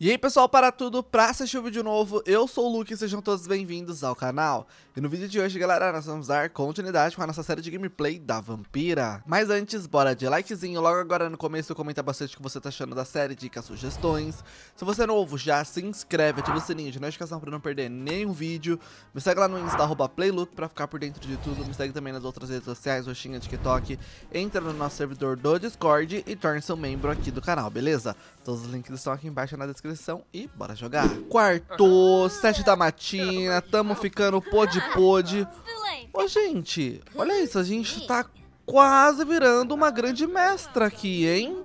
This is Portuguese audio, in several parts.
E aí pessoal, para tudo, pra assistir o vídeo novo, eu sou o Luke e sejam todos bem-vindos ao canal. E no vídeo de hoje, galera, nós vamos dar continuidade com a nossa série de gameplay da Vampira. Mas antes, bora de likezinho, logo agora no começo comenta bastante o que você tá achando da série, dicas, sugestões. Se você é novo, já se inscreve, ativa o sininho de notificação pra não perder nenhum vídeo. Me segue lá no Insta, arroba Playlook, pra ficar por dentro de tudo. Me segue também nas outras redes sociais, Roxinha, TikTok. Entra no nosso servidor do Discord e torne seu membro aqui do canal, beleza? Todos os links estão aqui embaixo na descrição descrição e bora jogar. Quarto, sete da matina, tamo ficando pôde pôde Ô, gente, olha isso, a gente tá quase virando uma grande mestra aqui, hein?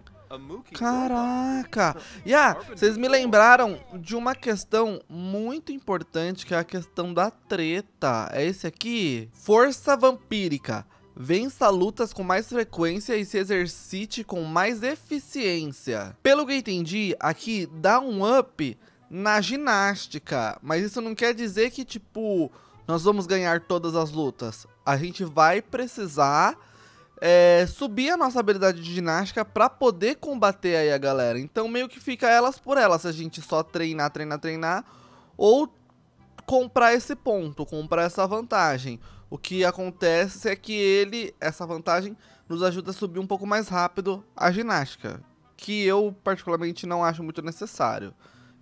Caraca! E ah, vocês me lembraram de uma questão muito importante, que é a questão da treta. É esse aqui? Força vampírica vença lutas com mais frequência e se exercite com mais eficiência. Pelo que entendi, aqui dá um up na ginástica, mas isso não quer dizer que, tipo, nós vamos ganhar todas as lutas. A gente vai precisar é, subir a nossa habilidade de ginástica para poder combater aí a galera. Então meio que fica elas por elas, se a gente só treinar, treinar, treinar, ou comprar esse ponto, comprar essa vantagem. O que acontece é que ele, essa vantagem, nos ajuda a subir um pouco mais rápido a ginástica, que eu particularmente não acho muito necessário.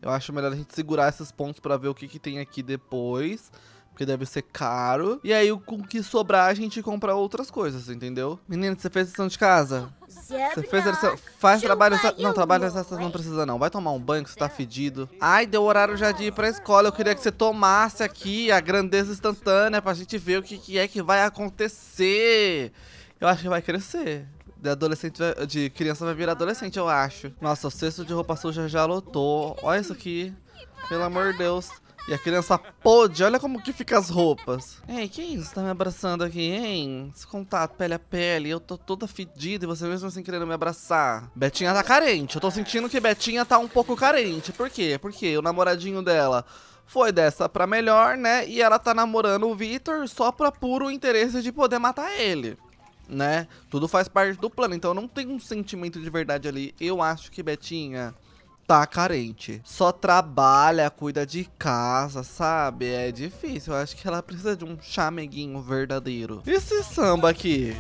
Eu acho melhor a gente segurar esses pontos para ver o que, que tem aqui depois. Porque deve ser caro. E aí, com o que sobrar, a gente compra outras coisas, entendeu? Menina, você fez lição de casa? Você fez lição... Faz trabalho... Não, trabalho essas não precisa, não. Vai tomar um banho que você tá fedido. Ai, deu horário já de ir pra escola. Eu queria que você tomasse aqui a grandeza instantânea pra gente ver o que, que é que vai acontecer. Eu acho que vai crescer de adolescente de criança vai virar adolescente, eu acho. Nossa, o cesto de roupa suja já lotou. Olha isso aqui. Pelo amor de Deus. E a criança pôde, olha como que fica as roupas. Ei, que isso? Tá me abraçando aqui, hein? Esse contato pele a pele, eu tô toda fedida e você mesmo assim querendo me abraçar. Betinha tá carente, eu tô sentindo que Betinha tá um pouco carente. Por quê? Porque o namoradinho dela foi dessa pra melhor, né? E ela tá namorando o Victor só pra puro interesse de poder matar ele né? Tudo faz parte do plano, então não tem um sentimento de verdade ali. Eu acho que Betinha tá carente. Só trabalha, cuida de casa, sabe? É difícil. Eu acho que ela precisa de um chameguinho verdadeiro. Esse samba aqui,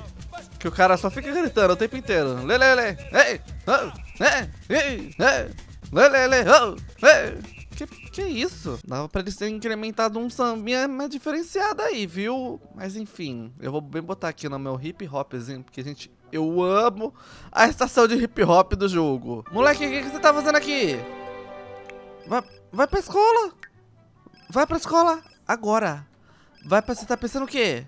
que o cara só fica gritando o tempo inteiro. Lê, lê, lê. Ei, oh, ei, ei, ei. Lê, lê, lê. Oh, ei. Que, que isso? Dava pra eles terem incrementado um sambinha mais diferenciado aí, viu? Mas enfim, eu vou bem botar aqui no meu hip hopzinho, porque a gente eu amo a estação de hip hop do jogo. Moleque, o que, que, você tá fazendo aqui? Vai, vai pra escola. Vai pra escola agora. Vai pra... Você tá pensando o quê?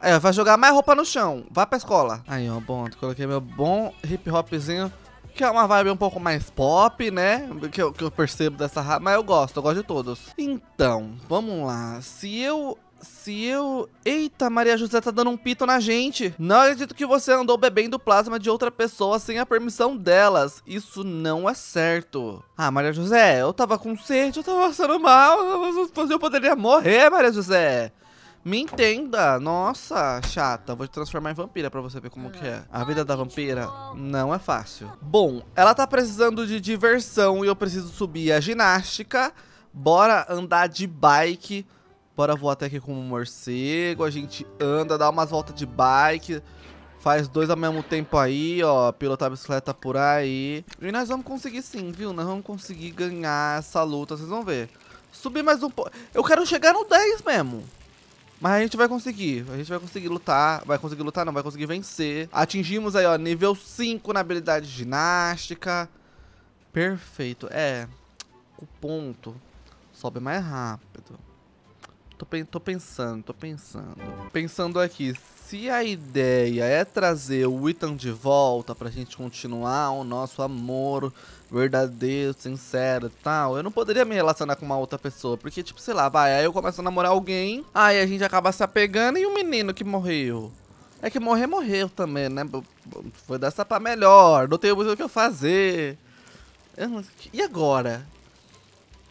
Aí, ó, vai jogar mais roupa no chão. Vai pra escola. Aí, ó, bom, coloquei meu bom hip hopzinho. Que é uma vibe um pouco mais pop, né? Que eu, que eu percebo dessa mas eu gosto, eu gosto de todos. Então, vamos lá. Se eu se eu... Eita, Maria José tá dando um pito na gente. Não acredito que você andou bebendo plasma de outra pessoa sem a permissão delas. Isso não é certo. Ah, Maria José, eu tava com sede, eu tava passando mal, eu poderia morrer, Maria José. Me entenda. Nossa, chata. Vou te transformar em vampira pra você ver como que é. A vida da vampira não é fácil. Bom, ela tá precisando de diversão e eu preciso subir a ginástica. Bora andar de bike. Bora voar até aqui com um morcego. A gente anda, dá umas voltas de bike. Faz dois ao mesmo tempo aí, ó. Pilotar a bicicleta por aí. E nós vamos conseguir sim, viu? Nós vamos conseguir ganhar essa luta, vocês vão ver. Subir mais um pouco. Eu quero chegar no 10 mesmo. Mas a gente vai conseguir, a gente vai conseguir lutar, vai conseguir lutar não, vai conseguir vencer. Atingimos aí, ó, nível 5 na habilidade ginástica. Perfeito, é, o ponto sobe mais rápido. Tô, tô pensando, tô pensando. Pensando aqui, se a ideia é trazer o Ethan de volta pra gente continuar o nosso amor verdadeiro, sincero e tal, eu não poderia me relacionar com uma outra pessoa, porque, tipo, sei lá, vai, aí eu começo a namorar alguém, aí a gente acaba se apegando e o menino que morreu. É que morrer, morreu também, né? Foi dessa pra melhor, não tem muito o que eu fazer. E agora?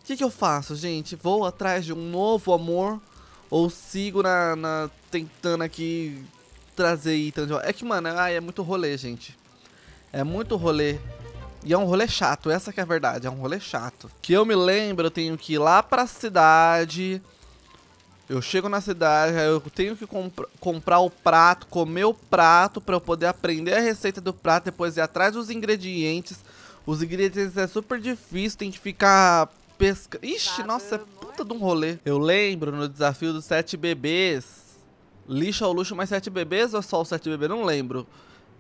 O que, que eu faço, gente? Vou atrás de um novo amor? Ou sigo na, na tentando aqui trazer itens? É que, mano, ai, é muito rolê, gente. É muito rolê. E é um rolê chato, essa que é a verdade, é um rolê chato. Que eu me lembro, eu tenho que ir lá pra cidade. Eu chego na cidade, eu tenho que comp comprar o prato, comer o prato para eu poder aprender a receita do prato, depois ir atrás dos ingredientes. Os ingredientes é super difícil, tem que ficar pesca. Ixi, nossa, é puta de um rolê. Eu lembro no desafio dos sete bebês. Lixo ao luxo mais sete bebês ou só os sete bebês? Não lembro.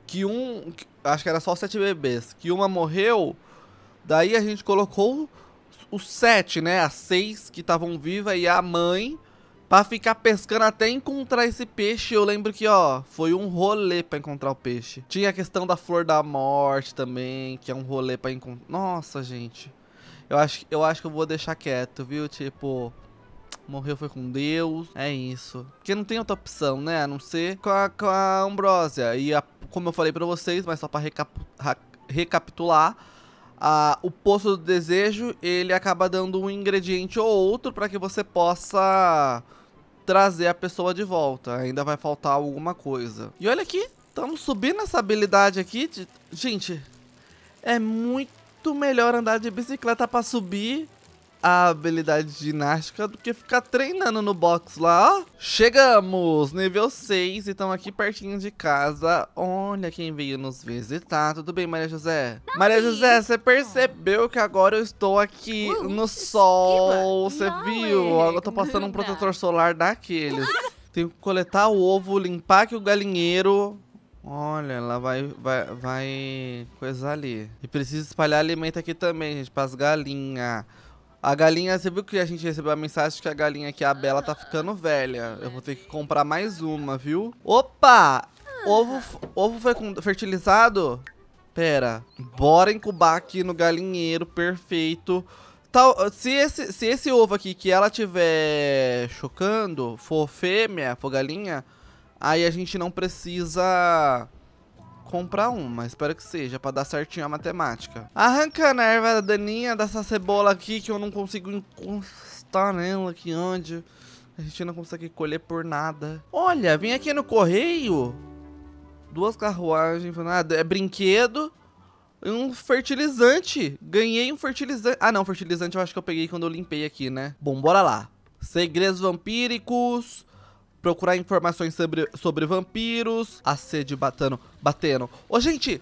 Que um. acho que era só os sete bebês. Que uma morreu. Daí a gente colocou os sete, né? As seis que estavam vivas e a mãe. Pra ficar pescando até encontrar esse peixe. Eu lembro que, ó, foi um rolê pra encontrar o peixe. Tinha a questão da flor da morte também, que é um rolê pra encontrar. Nossa, gente. Eu acho, eu acho que eu vou deixar quieto, viu? Tipo, morreu foi com Deus, é isso. Porque não tem outra opção, né? A não ser com a, com a Ambrósia. E a, como eu falei pra vocês, mas só pra recap, recapitular, a, o Poço do Desejo, ele acaba dando um ingrediente ou outro para que você possa trazer a pessoa de volta. Ainda vai faltar alguma coisa. E olha aqui, estamos subindo essa habilidade aqui. De... Gente, é muito muito melhor andar de bicicleta para subir a habilidade ginástica do que ficar treinando no box lá, ó. Chegamos, nível 6, e estamos aqui pertinho de casa. Olha quem veio nos visitar. Tudo bem, Maria José? Não Maria José, você percebeu que agora eu estou aqui uh, no sol, você viu? É agora eu tô passando um protetor solar daqueles. Tenho que coletar o ovo, limpar aqui o galinheiro. Olha, ela vai, vai, vai coisar ali. E precisa espalhar alimento aqui também, gente, pras galinhas. A galinha, você viu que a gente recebeu a mensagem que a galinha aqui, a Bela, tá ficando velha. Eu vou ter que comprar mais uma, viu? Opa! Ah. Ovo, ovo foi fertilizado? Pera, bora incubar aqui no galinheiro, perfeito. Tal, se, esse, se esse ovo aqui que ela tiver chocando for fêmea, for galinha, Aí a gente não precisa comprar uma, espero que seja, pra dar certinho a matemática. Arrancando a erva daninha dessa cebola aqui, que eu não consigo encostar nela, que onde a gente não consegue colher por nada. Olha, vim aqui no correio, duas carruagens, nada, ah, é brinquedo e um fertilizante. Ganhei um fertilizante. Ah, não, fertilizante eu acho que eu peguei quando eu limpei aqui, né? Bom, bora lá. Segredos vampíricos, procurar informações sobre, sobre vampiros, a sede batendo, batendo. Ô, gente,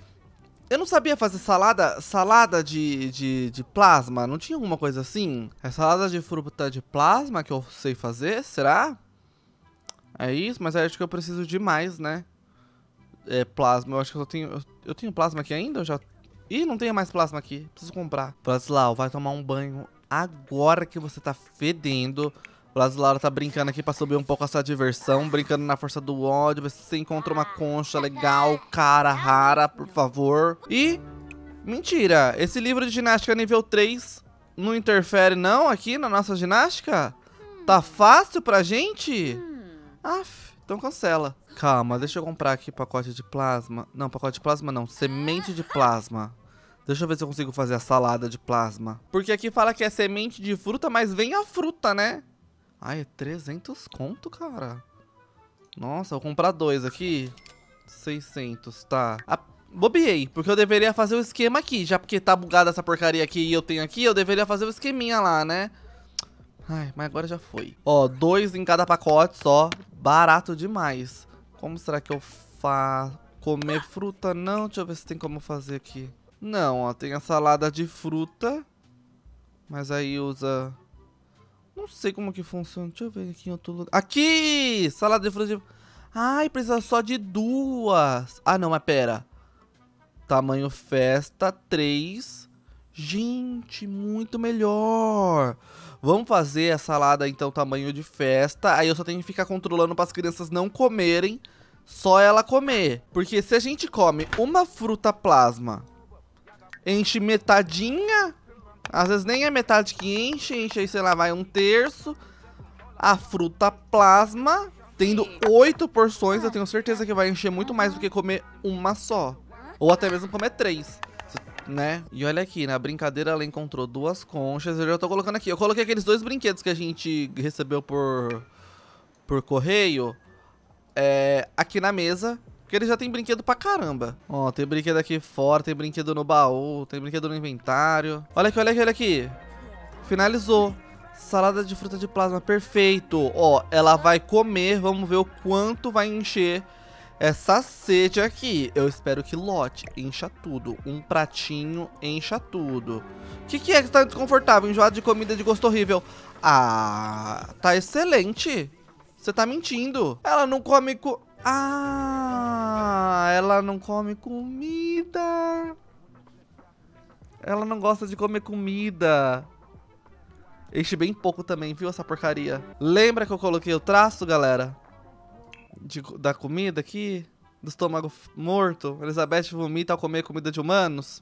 eu não sabia fazer salada, salada de, de, de, plasma, não tinha alguma coisa assim? É salada de fruta de plasma que eu sei fazer, será? É isso, mas acho que eu preciso de mais, né? É, plasma, eu acho que eu só tenho... Eu, eu tenho plasma aqui ainda? Eu já... Ih, não tenho mais plasma aqui, preciso comprar. Vladislau vai tomar um banho agora que você tá fedendo... O Laslara tá brincando aqui pra subir um pouco essa diversão, brincando na força do ódio, ver se você encontra uma concha legal, cara, rara, por favor. E, mentira, esse livro de ginástica nível 3 não interfere não aqui na nossa ginástica? Tá fácil pra gente? Aff, então cancela. Calma, deixa eu comprar aqui pacote de plasma. Não, pacote de plasma não, semente de plasma. Deixa eu ver se eu consigo fazer a salada de plasma. Porque aqui fala que é semente de fruta, mas vem a fruta, né? Ai, 300 é conto, cara. Nossa, vou comprar dois aqui. 600, tá. A bobiei, porque eu deveria fazer o esquema aqui. Já porque tá bugada essa porcaria aqui e eu tenho aqui, eu deveria fazer o esqueminha lá, né? Ai, mas agora já foi. Ó, dois em cada pacote só. Barato demais. Como será que eu faço? Comer fruta? Não, deixa eu ver se tem como fazer aqui. Não, ó, tem a salada de fruta. Mas aí usa não sei como que funciona. Deixa eu ver aqui em outro lugar. Aqui! Salada de frutas. Ai, precisa só de duas. Ah, não, mas pera. Tamanho festa, três. Gente, muito melhor. Vamos fazer a salada, então, tamanho de festa. Aí eu só tenho que ficar controlando para as crianças não comerem. Só ela comer. Porque se a gente come uma fruta plasma, enche metadinha às vezes nem é metade que enche, enche aí, sei lá, vai um terço. A fruta plasma, tendo oito porções, eu tenho certeza que vai encher muito mais do que comer uma só. Ou até mesmo comer três né? E olha aqui, na brincadeira ela encontrou duas conchas. Eu já tô colocando aqui. Eu coloquei aqueles dois brinquedos que a gente recebeu por, por correio é, aqui na mesa. Porque ele já tem brinquedo pra caramba. Ó, tem brinquedo aqui fora, tem brinquedo no baú, tem brinquedo no inventário. Olha aqui, olha aqui, olha aqui. Finalizou. Salada de fruta de plasma, perfeito. Ó, ela vai comer, vamos ver o quanto vai encher essa sede aqui. Eu espero que lote, encha tudo. Um pratinho, encha tudo. O que, que é que tá desconfortável? Enjoado de comida de gosto horrível. Ah, tá excelente. Você tá mentindo. Ela não come... Co ah, ela não come comida. Ela não gosta de comer comida. Enche bem pouco também, viu essa porcaria? Lembra que eu coloquei o traço, galera? De, da comida aqui? Do estômago morto? Elizabeth vomita ao comer comida de humanos?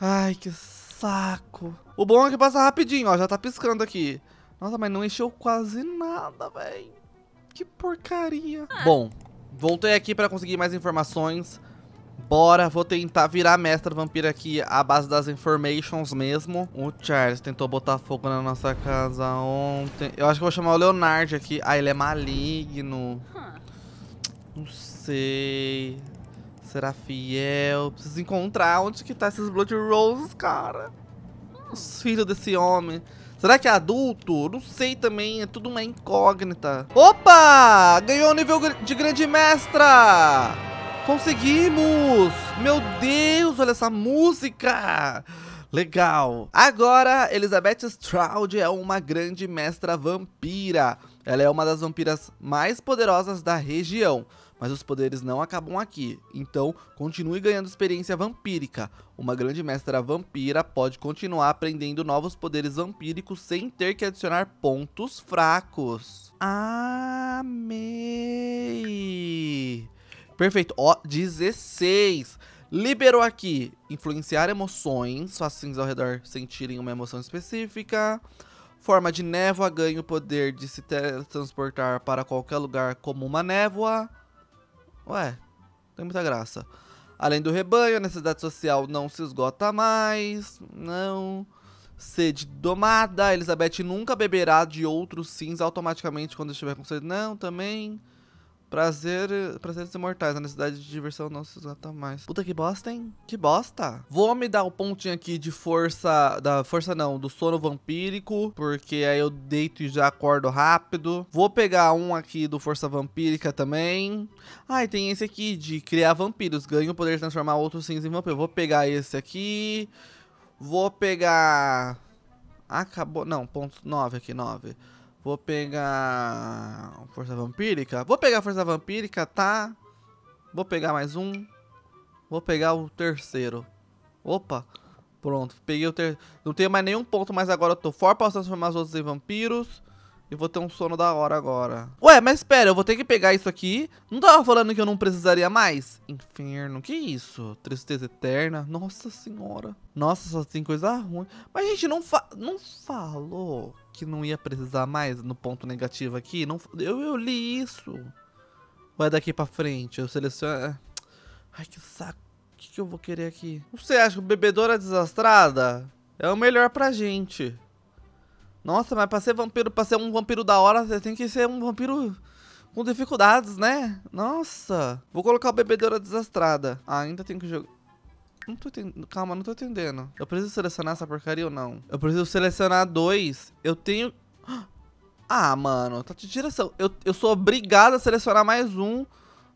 Ai, que saco. O bom é que passa rapidinho, ó. Já tá piscando aqui. Nossa, mas não encheu quase nada, velho. Que porcaria. Ah. Bom, voltei aqui pra conseguir mais informações. Bora, vou tentar virar mestre vampiro aqui à base das informations mesmo. O Charles tentou botar fogo na nossa casa ontem. Eu acho que vou chamar o Leonardo aqui. Ah, ele é maligno. Não sei. Será fiel? Preciso encontrar onde que tá esses Blood Roses, cara. Hum. Os filhos desse homem. Será que é adulto? Não sei também, é tudo uma incógnita. Opa! Ganhou o nível de grande mestra! Conseguimos! Meu Deus, olha essa música! Legal! Agora, Elizabeth Stroud é uma grande mestra vampira. Ela é uma das vampiras mais poderosas da região mas os poderes não acabam aqui, então continue ganhando experiência vampírica. Uma grande mestra vampira pode continuar aprendendo novos poderes vampíricos sem ter que adicionar pontos fracos. Amei! Perfeito, ó, 16! Liberou aqui, influenciar emoções, facinhos ao redor sentirem uma emoção específica. Forma de névoa ganha o poder de se transportar para qualquer lugar como uma névoa. Ué, tem muita graça. Além do rebanho, a necessidade social não se esgota mais. Não. Sede domada. Elizabeth nunca beberá de outros sims automaticamente quando estiver com sede. Não, também. Prazer, prazeres imortais, a necessidade de diversão não se esgota mais. Puta que bosta, hein? Que bosta. Vou me dar o um pontinho aqui de força, da força não, do sono vampírico, porque aí eu deito e já acordo rápido. Vou pegar um aqui do força vampírica também. Ah, e tem esse aqui de criar vampiros, ganho o poder de transformar outros sims em vampiro. Vou pegar esse aqui. Vou pegar... Acabou, não, ponto 9 aqui, 9. Vou pegar. Força Vampírica. Vou pegar Força Vampírica, tá? Vou pegar mais um. Vou pegar o terceiro. Opa! Pronto, peguei o terceiro. Não tenho mais nenhum ponto, mas agora eu tô for para transformar os outros em vampiros. E vou ter um sono da hora agora. Ué, mas espera, eu vou ter que pegar isso aqui. Não tava falando que eu não precisaria mais? Inferno, que isso? Tristeza eterna. Nossa senhora. Nossa, só tem coisa ruim. Mas a gente não, fa não falou que não ia precisar mais no ponto negativo aqui? Não, eu, eu li isso. Vai daqui pra frente, eu seleciono... É. Ai, que saco. O que, que eu vou querer aqui? Você acha que bebedoura é desastrada é o melhor pra gente? Nossa, mas pra ser vampiro, pra ser um vampiro da hora, você tem que ser um vampiro com dificuldades, né? Nossa. Vou colocar o bebedeira desastrada. Ah, ainda tem que jogar... Não tô entendendo. Calma, não tô entendendo. Eu preciso selecionar essa porcaria ou não? Eu preciso selecionar dois. Eu tenho... Ah, mano, tá de direção. Eu, eu sou obrigado a selecionar mais um.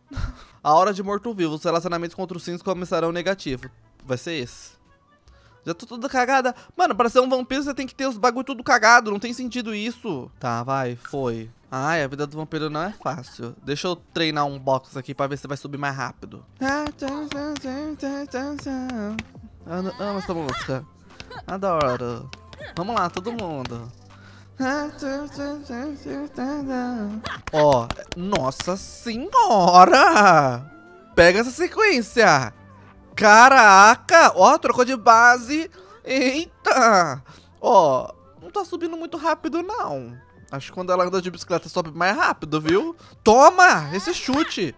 a hora de morto-vivo. Os relacionamentos contra os sims começarão negativo. Vai ser esse. Já tô toda cagada. Mano, pra ser um vampiro você tem que ter os bagulho tudo cagado. Não tem sentido isso. Tá, vai. Foi. Ai, a vida do vampiro não é fácil. Deixa eu treinar um box aqui pra ver se vai subir mais rápido. Eu amo essa música. Adoro. Vamos lá, todo mundo. Ó, oh, nossa senhora! Pega essa sequência! Caraca! Ó, trocou de base. Eita! Ó, não tá subindo muito rápido, não. Acho que quando ela anda de bicicleta sobe mais rápido, viu? Toma! Esse chute!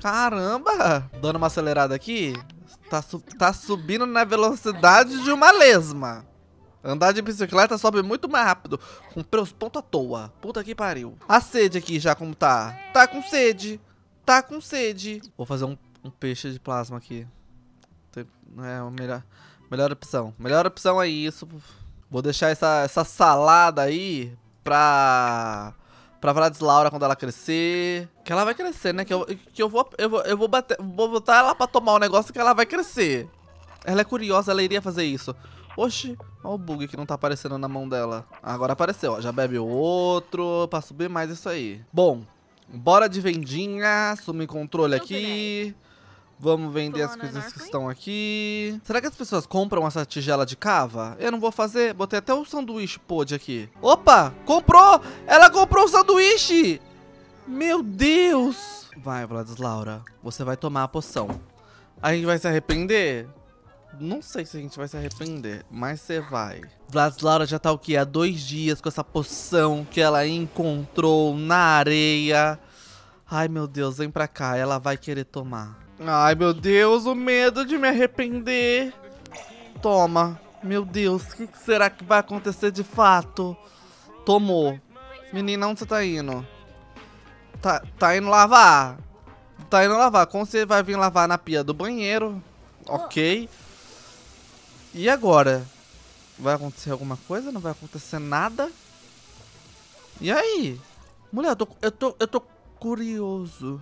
Caramba! Dando uma acelerada aqui. Tá, su tá subindo na velocidade de uma lesma. Andar de bicicleta sobe muito mais rápido. Comprei os pontos à toa. Puta que pariu. A sede aqui já como tá? Tá com sede. Tá com sede. Vou fazer um, um peixe de plasma aqui é né, a melhor, melhor opção. Melhor opção é isso. Vou deixar essa, essa salada aí pra. Pra Vlad Laura quando ela crescer. Que ela vai crescer, né? Que eu, que eu vou. Eu vou, eu vou bater. Vou botar ela pra tomar um negócio que ela vai crescer. Ela é curiosa, ela iria fazer isso. Oxi, olha o bug que não tá aparecendo na mão dela. Agora apareceu, ó. Já bebe outro pra subir mais isso aí. Bom, bora de vendinha. Assumir controle aqui. Vamos vender as coisas que estão aqui. Será que as pessoas compram essa tigela de cava? Eu não vou fazer. Botei até o um sanduíche pod aqui. Opa! Comprou! Ela comprou o um sanduíche! Meu Deus! Vai, Vladislaura. Você vai tomar a poção. A gente vai se arrepender? Não sei se a gente vai se arrepender, mas você vai. Vladislaura já tá o quê? Há dois dias com essa poção que ela encontrou na areia. Ai, meu Deus, vem pra cá. Ela vai querer tomar. Ai, meu Deus, o medo de me arrepender. Toma. Meu Deus, o que será que vai acontecer de fato? Tomou. Menina, onde você tá indo? Tá, tá indo lavar. Tá indo lavar. Como você vai vir lavar na pia do banheiro? Ok. E agora? Vai acontecer alguma coisa? Não vai acontecer nada? E aí? Mulher, eu tô, eu tô, eu tô curioso.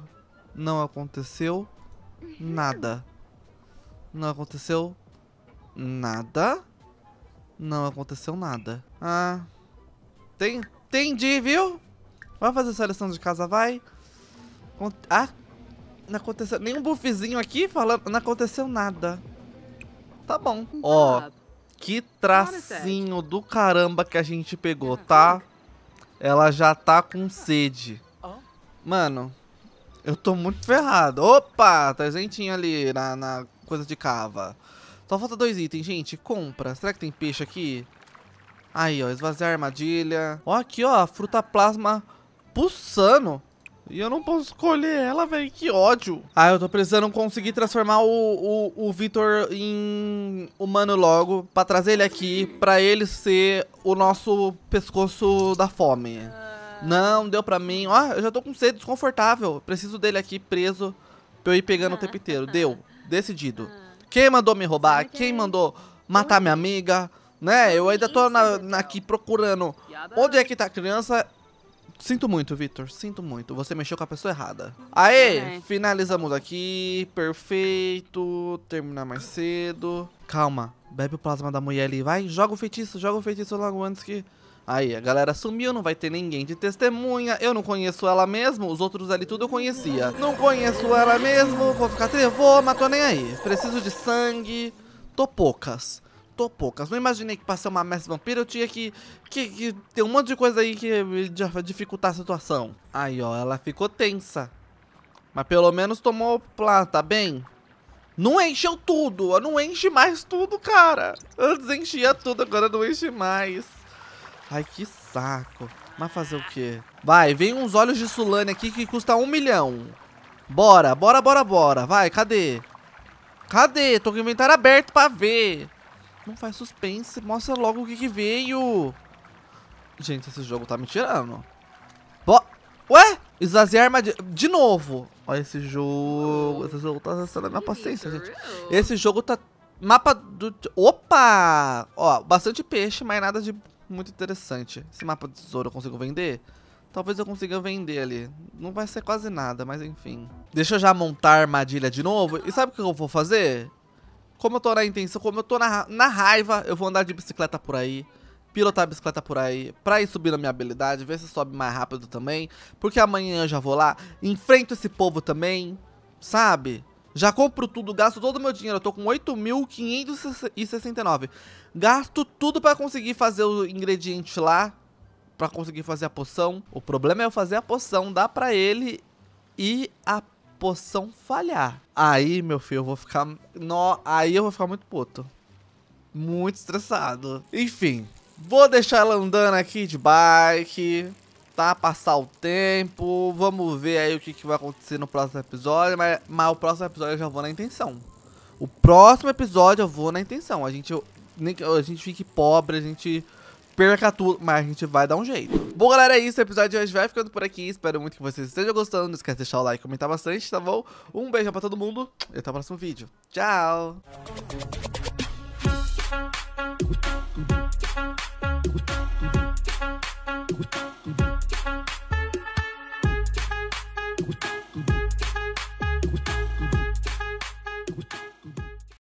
Não aconteceu. Nada. Não aconteceu nada. Não aconteceu nada. Ah. Tem, entendi, viu? Vai fazer a seleção de casa, vai. Ah. Não aconteceu nenhum buffzinho aqui falando. Não aconteceu nada. Tá bom. Então Ó. Oh, que tracinho do caramba que a gente pegou, tá? Ela já tá com sede. Mano, eu tô muito ferrado. Opa, trezentinho ali na, na coisa de cava. Só falta dois itens, gente. Compra. Será que tem peixe aqui? Aí, ó, esvaziar a armadilha. Ó, aqui, ó, a fruta plasma pulsando. E eu não posso escolher ela, velho. Que ódio. Ah, eu tô precisando conseguir transformar o, o, o Vitor em humano logo. Pra trazer ele aqui. Pra ele ser o nosso pescoço da fome. Não, deu pra mim. Ó, eu já tô com sede desconfortável. Preciso dele aqui preso pra eu ir pegando o tempo inteiro. Deu. Decidido. Ah. Quem mandou me roubar? Quem mandou matar minha amiga? Né? Eu ainda tô na, é na aqui procurando. Onde é que tá a criança? Sinto muito, Vitor. Sinto muito. Você mexeu com a pessoa errada. Aê! É. Finalizamos aqui. Perfeito. Terminar mais cedo. Calma. Bebe o plasma da mulher ali. Vai, joga o feitiço. Joga o feitiço logo antes que... Aí a galera sumiu, não vai ter ninguém de testemunha. Eu não conheço ela mesmo, os outros ali tudo eu conhecia. Não conheço ela mesmo, vou ficar trevô, mas tô nem aí. Preciso de sangue. Tô poucas. Tô poucas. Não imaginei que pra ser uma mestre vampira eu tinha que, que, que ter um monte de coisa aí que dificultar a situação. Aí, ó, ela ficou tensa. Mas pelo menos tomou plata, tá bem? Não encheu tudo, não enche mais tudo, cara. Antes enchia tudo, agora não enche mais. Ai, que saco. Mas fazer o quê? Vai, vem uns olhos de Sulane aqui que custa um milhão. Bora, bora, bora, bora. Vai, cadê? Cadê? Tô com o inventário aberto pra ver. Não faz suspense. Mostra logo o que, que veio. Gente, esse jogo tá me tirando. Bo Ué? Esvaziar arma De novo. Olha esse jogo. Esse jogo tá acessando a minha paciência, gente. Esse jogo tá... Mapa do... Opa! Ó, bastante peixe, mas nada de muito interessante. Esse mapa do tesouro eu consigo vender? Talvez eu consiga vender ali. Não vai ser quase nada, mas enfim. Deixa eu já montar a armadilha de novo. E sabe o que eu vou fazer? Como eu tô na intenção, como eu tô na, na raiva, eu vou andar de bicicleta por aí pilotar a bicicleta por aí, pra ir subindo a minha habilidade, ver se sobe mais rápido também, porque amanhã eu já vou lá, enfrento esse povo também, sabe? Já compro tudo, gasto todo o meu dinheiro. Eu tô com 8.569. Gasto tudo pra conseguir fazer o ingrediente lá. Pra conseguir fazer a poção. O problema é eu fazer a poção, dar pra ele e a poção falhar. Aí, meu filho, eu vou ficar... No... Aí eu vou ficar muito puto. Muito estressado. Enfim, vou deixar ela andando aqui de bike Passar o tempo, vamos ver aí o que, que vai acontecer no próximo episódio, mas, mas o próximo episódio eu já vou na intenção. O próximo episódio eu vou na intenção. A gente, a gente fique pobre, a gente perca tudo, mas a gente vai dar um jeito. Bom, galera, é isso. O episódio de hoje vai ficando por aqui. Espero muito que vocês estejam gostando. Não esquece de deixar o like e comentar bastante, tá bom? Um beijo pra todo mundo e até o próximo vídeo. Tchau!